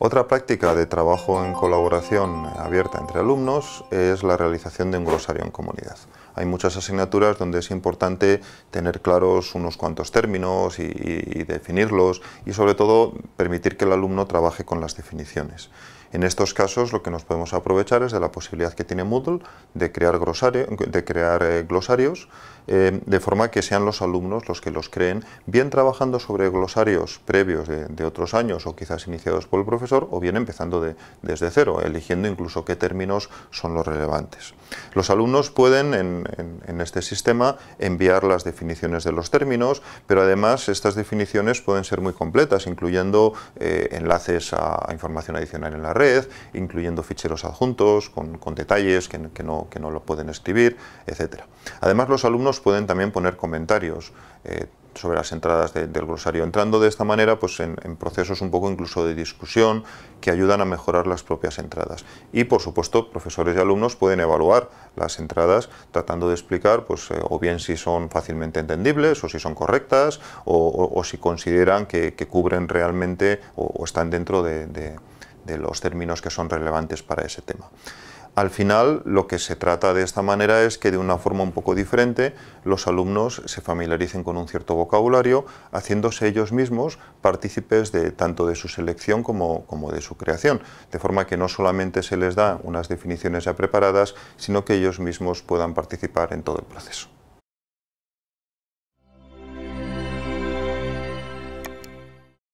Otra práctica de trabajo en colaboración abierta entre alumnos es la realización de un glosario en comunidad hay muchas asignaturas donde es importante tener claros unos cuantos términos y, definirlos y sobre todo permitir que el alumno trabaje con las definiciones. En estos casos lo que nos podemos aprovechar es de la posibilidad que tiene Moodle de crear, glosario, de crear eh, glosarios eh, de forma que sean los alumnos los que los creen, bien trabajando sobre glosarios previos de, otros años o quizás iniciados por el profesor o bien empezando desde cero, eligiendo incluso qué términos son los relevantes. Los alumnos pueden en, en, este sistema, enviar las definiciones de los términos, pero además estas definiciones pueden ser muy completas, incluyendo eh, enlaces a, información adicional en la red, incluyendo ficheros adjuntos con, detalles que, no, lo pueden escribir, etc. Además los alumnos pueden también poner comentarios. Eh, sobre las entradas del glosario, entrando de esta manera pues, en, procesos un poco incluso de discusión que ayudan a mejorar las propias entradas. Y por supuesto, profesores y alumnos pueden evaluar las entradas tratando de explicar pues, eh, o bien si son fácilmente entendibles o si son correctas o, si consideran que, cubren realmente o, están dentro de los términos que son relevantes para ese tema. Al final, lo que se trata de esta manera es que de una forma un poco diferente los alumnos se familiaricen con un cierto vocabulario, haciéndose ellos mismos partícipes de, tanto de su selección como, como de su creación, de forma que no solamente se les da unas definiciones ya preparadas, sino que ellos mismos puedan participar en todo el proceso.